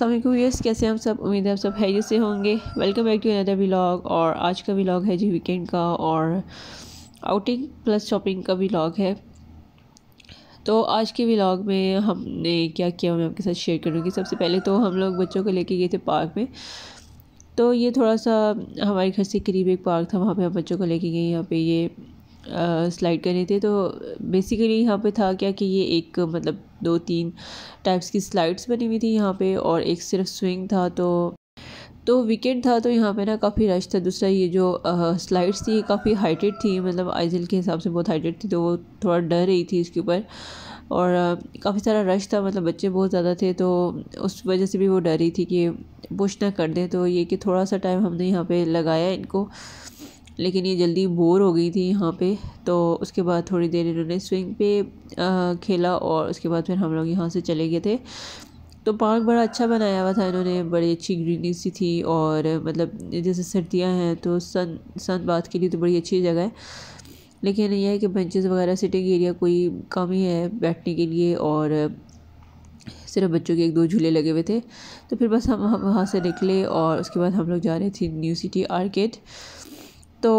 Aslam viewers कैसे हम सब उम्मीद है हम सब है से होंगे welcome back to another vlog और आज का व्लॉग है जी वीकेंड का और आउटिंग प्लस शॉपिंग का व्लॉग है तो आज के व्लॉग में हमने क्या किया मैं आपके साथ शेयर करूँगी सबसे पहले तो हम लोग बच्चों को लेके गए थे पार्क में तो ये थोड़ा सा हमारे घर से करीब एक पार्क था वहाँ पे हम बच्चों को लेके गए यहाँ पे ये स्लाइड कर रहे थे तो बेसिकली यहाँ पे था क्या कि ये एक मतलब दो तीन टाइप्स की स्लाइड्स बनी हुई थी यहाँ पे और एक सिर्फ स्विंग था तो तो वीकेंड था तो यहाँ पे ना काफ़ी रश था दूसरा ये जो आ, स्लाइड्स थी काफ़ी हाइटेड थी मतलब आइजल के हिसाब से बहुत हाइटेड थी तो वो थोड़ा डर रही थी इसके ऊपर और काफ़ी सारा रश था मतलब बच्चे बहुत ज़्यादा थे तो उस वजह से भी वो डर रही थी कि पुश ना कर दें तो ये कि थोड़ा सा टाइम हमने यहाँ पे लगाया इनको लेकिन ये जल्दी बोर हो गई थी यहाँ पे तो उसके बाद थोड़ी देर इन्होंने स्विंग पे खेला और उसके बाद फिर हम लोग यहाँ से चले गए थे तो पार्क बड़ा अच्छा बनाया हुआ था इन्होंने बड़ी अच्छी ग्रीनरी सी थी और मतलब जैसे सर्दियाँ हैं तो सन सन बात के लिए तो बड़ी अच्छी जगह है लेकिन यह है कि बेंचेस वगैरह सिटिंग एरिया कोई कम ही है बैठने के लिए और सिर्फ बच्चों के एक दो झूले लगे हुए थे तो फिर बस हम हम वहाँ से निकले और उसके बाद हम लोग जा रहे थे न्यू सिटी आर्केड तो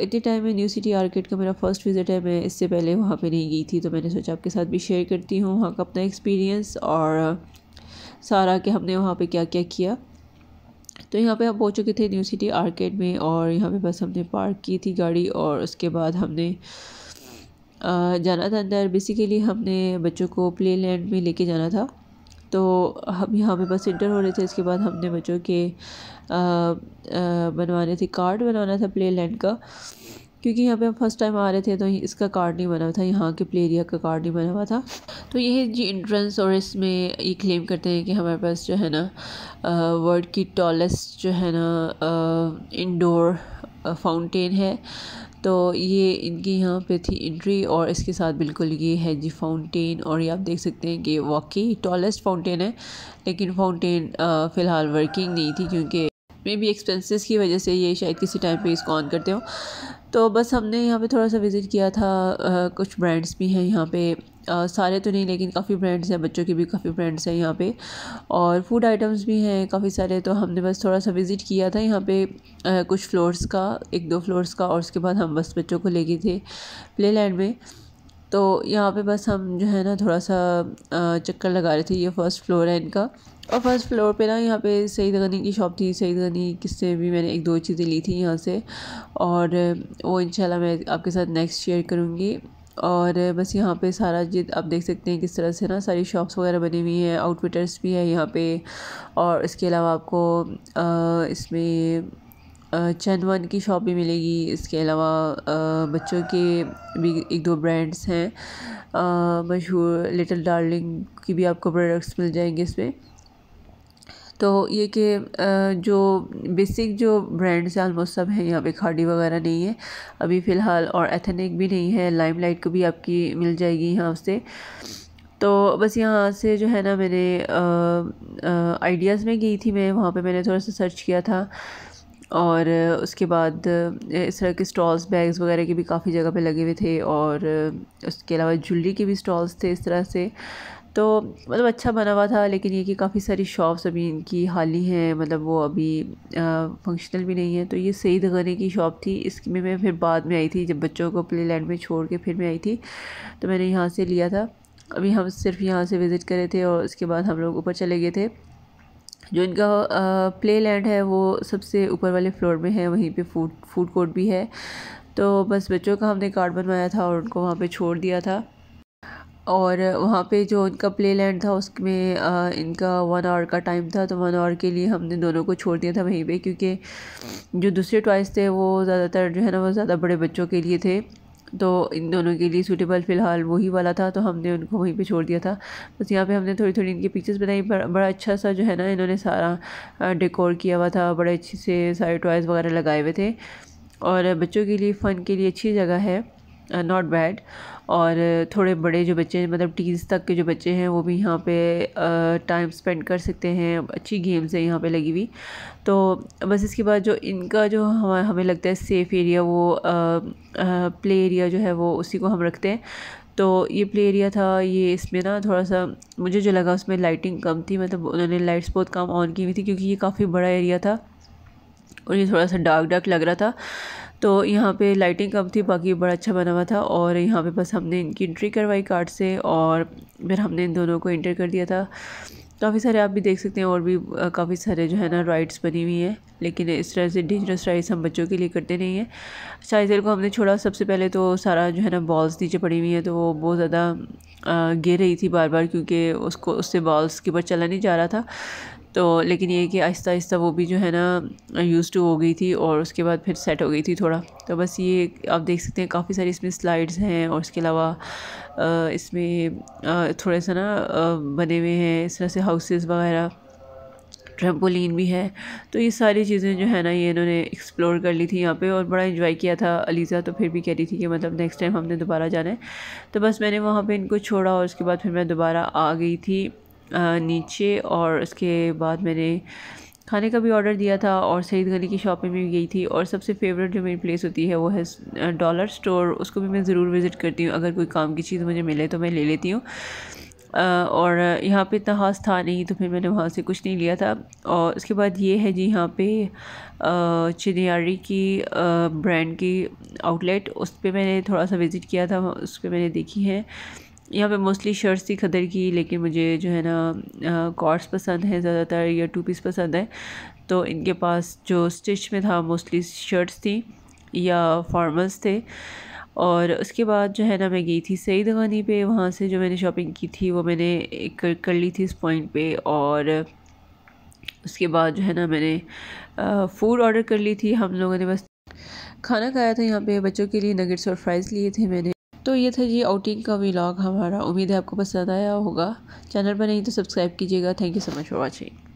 इतने टाइम में न्यू सिटी आर्किड का मेरा फ़र्स्ट विज़िट है मैं इससे पहले वहाँ पे नहीं गई थी तो मैंने सोचा आपके साथ भी शेयर करती हूँ वहाँ का अपना एक्सपीरियंस और सारा कि हमने वहाँ पे क्या क्या किया तो यहाँ पे हम पहुँच चुके थे न्यू सिटी आर्केड में और यहाँ पे बस हमने पार्क की थी गाड़ी और उसके बाद हमने जाना था अंदर बेसिकली हमने बच्चों को प्ले लैंड में लेके जाना था तो हम यहाँ पे बस इंटर हो रहे थे इसके बाद हमने बच्चों के बनवाने थे कार्ड बनवाना था प्ले लैंड का क्योंकि यहाँ पे हम फर्स्ट टाइम आ रहे थे तो इसका कार्ड नहीं बना हुआ था यहाँ के प्ले एरिया का कार्ड नहीं बना हुआ था तो यही जी इंट्रेंस और इसमें ये क्लेम करते हैं कि हमारे पास जो है ना वर्ल्ड की टॉलेस्ट जो है ना इंडोर फाउंटेन है तो ये इनकी यहाँ पे थी एंट्री और इसके साथ बिल्कुल ये है जी फाउंटेन और ये आप देख सकते हैं कि वाकई टॉलेस्ट फाउंटेन है लेकिन फाउंटेन फ़िलहाल वर्किंग नहीं थी क्योंकि मे बी एक्सपेंसेस की वजह से ये शायद किसी टाइम पे इसको ऑन करते हो तो बस हमने यहाँ पे थोड़ा सा विज़िट किया था आ, कुछ ब्रांड्स भी हैं यहाँ पे सारे तो नहीं लेकिन काफ़ी ब्रांड्स हैं बच्चों के भी काफ़ी ब्रांड्स हैं यहाँ पे और फूड आइटम्स भी हैं काफ़ी सारे तो हमने बस थोड़ा सा विज़िट किया था यहाँ पे आ, कुछ फ्लोर्स का एक दो फ्लोर्स का और उसके बाद हम बस बच्चों को ले गए थे प्ले लैंड में तो यहाँ पे बस हम जो है ना थोड़ा सा चक्कर लगा रहे थे ये फर्स्ट फ्लोर है इनका और फर्स्ट फ्लोर पे ना यहाँ पे सईद गनी की शॉप थी सईद गनी किससे भी मैंने एक दो चीज़ें ली थी यहाँ से और वो इंशाल्लाह मैं आपके साथ नेक्स्ट शेयर करूँगी और बस यहाँ पे सारा जित आप देख सकते हैं किस तरह से ना सारी शॉप्स वगैरह बनी हुई हैं आउटफिटर्स भी है यहाँ पे और इसके अलावा आपको आ, इसमें चंदवन की शॉप भी मिलेगी इसके अलावा बच्चों के भी एक दो ब्रांड्स हैं मशहूर लिटिल डार्लिंग की भी आपको प्रोडक्ट्स मिल जाएंगे इसमें तो ये कि जो बेसिक जो ब्रांड्स हैं ऑलमोस्ट सब हैं यहाँ पे खाड़ी वगैरह नहीं है अभी फ़िलहाल और एथेनिक भी नहीं है लाइम लाइट को भी आपकी मिल जाएगी यहाँ से तो बस यहाँ से जो है ना मैंने आइडियाज़ में गई थी मैं वहाँ पे मैंने थोड़ा सा सर्च किया था और उसके बाद इस तरह के स्टॉल्स बैग्स वगैरह के भी काफ़ी जगह पे लगे हुए थे और उसके अलावा ज्वेलरी के भी स्टॉल्स थे इस तरह से तो मतलब अच्छा बना हुआ था लेकिन ये कि काफ़ी सारी शॉप्स अभी इनकी हाली हैं मतलब वो अभी फंक्शनल भी नहीं है तो ये सईद गने की शॉप थी इसमें मैं फिर बाद में आई थी जब बच्चों को प्ले लैंड में छोड़ के फिर मैं आई थी तो मैंने यहाँ से लिया था अभी हम सिर्फ यहाँ से विज़िट करे थे और उसके बाद हम लोग ऊपर चले गए थे जो इनका प्ले लैंड है वो सबसे ऊपर वाले फ्लोर में है वहीं पर फूड फूड कोर्ट भी है तो बस बच्चों का हमने कार्ड बनवाया था और उनको वहाँ पर छोड़ दिया था और वहाँ पे जो उनका प्ले लैंड था उसमें इनका वन आवर का टाइम था तो वन आवर के लिए हमने दोनों को छोड़ दिया था वहीं पे क्योंकि जो दूसरे टॉयस थे वो ज़्यादातर जो है ना वो ज़्यादा बड़े बच्चों के लिए थे तो इन दोनों के लिए सूटेबल फ़िलहाल वही वाला था तो हमने उनको वहीं पे छोड़ दिया था बस यहाँ पे हमने थोड़ी थोड़ी इनकी पिक्चर्स बनाई बड़ा अच्छा सा जो है ना इन्होंने सारा डेकोर किया हुआ था बड़े अच्छे से सारे टॉयज़ वगैरह लगाए हुए थे और बच्चों के लिए फ़न के लिए अच्छी जगह है नॉट बैड और थोड़े बड़े जो बच्चे हैं मतलब टीन्स तक के जो बच्चे हैं वो भी यहाँ पे टाइम स्पेंड कर सकते हैं अच्छी गेम्स हैं यहाँ पे लगी हुई तो बस इसके बाद जो इनका जो हम हमें लगता है सेफ़ एरिया वो आ, आ, प्ले एरिया जो है वो उसी को हम रखते हैं तो ये प्ले एरिया था ये इसमें ना थोड़ा सा मुझे जो लगा उसमें लाइटिंग कम थी मतलब उन्होंने लाइट्स बहुत कम ऑन की हुई थी क्योंकि ये काफ़ी बड़ा एरिया था और ये थोड़ा सा डार्क डार्क लग रहा था तो यहाँ पे लाइटिंग कम थी बाकी बड़ा अच्छा बना हुआ था और यहाँ पे बस हमने इनकी एंट्री करवाई कार्ड से और फिर हमने इन दोनों को इंटर कर दिया था काफ़ी सारे आप भी देख सकते हैं और भी काफ़ी सारे जो है ना राइड्स बनी हुई हैं लेकिन इस तरह से डेंजरस राइड्स हम बच्चों के लिए करते नहीं हैं साइजिल को हमने छोड़ा सबसे पहले तो सारा जो है ना बॉल्स नीचे पड़ी हुई हैं तो वो बहुत ज़्यादा गिर रही थी बार बार क्योंकि उसको उससे बॉल्स के ऊपर चला नहीं जा रहा था तो लेकिन ये कि आहिस्ता आहिस्ता वो भी जो है ना यूज़ टू हो गई थी और उसके बाद फिर सेट हो गई थी थोड़ा तो बस ये आप देख सकते हैं काफ़ी सारी इसमें स्लाइड्स हैं और इसके अलावा इसमें थोड़े सा ना बने हुए हैं इस तरह से हाउसेस वगैरह ट्रम्पोलिन भी है तो ये सारी चीज़ें जो है ना ये इन्होंने एक्सप्लोर कर ली थी यहाँ पे और बड़ा इन्जॉय किया था अलीज़ा तो फिर भी कह रही थी कि मतलब नेक्स्ट टाइम हमने दोबारा जाना है तो बस मैंने वहाँ पे इनको छोड़ा और उसके बाद फिर मैं दोबारा आ गई थी नीचे और उसके बाद मैंने खाने का भी ऑर्डर दिया था और सईद गली की शॉपिंग में भी गई थी और सबसे फेवरेट जो मेरी प्लेस होती है वो है डॉलर स्टोर उसको भी मैं ज़रूर विज़िट करती हूँ अगर कोई काम की चीज़ मुझे मिले तो मैं ले लेती हूँ और यहाँ पे इतना खास था नहीं तो फिर मैंने वहाँ से कुछ नहीं लिया था और उसके बाद ये है जी यहाँ पे चिनियारी की ब्रांड की आउटलेट उस पर मैंने थोड़ा सा विज़िट किया था उस पर मैंने देखी है यहाँ पे मोस्टली शर्ट्स थी खदर की लेकिन मुझे जो है ना कॉर्ड्स पसंद है ज़्यादातर या टू पीस पसंद है तो इनके पास जो स्टिच में था मोस्टली शर्ट्स थी या फॉर्मल्स थे और उसके बाद जो है ना मैं गई थी सही दुकानी पे वहाँ से जो मैंने शॉपिंग की थी वो मैंने कर, कर ली थी इस पॉइंट पे और उसके बाद जो है ना मैंने फ़ूड ऑर्डर कर ली थी हम लोगों ने बस खाना खाया था यहाँ पे बच्चों के लिए नगेट्स और फ्राइज़ लिए थे मैंने तो ये था जी आउटिंग का व्लॉग हमारा उम्मीद है आपको पसंद आया होगा चैनल पर नहीं तो सब्सक्राइब कीजिएगा thank you so much for watching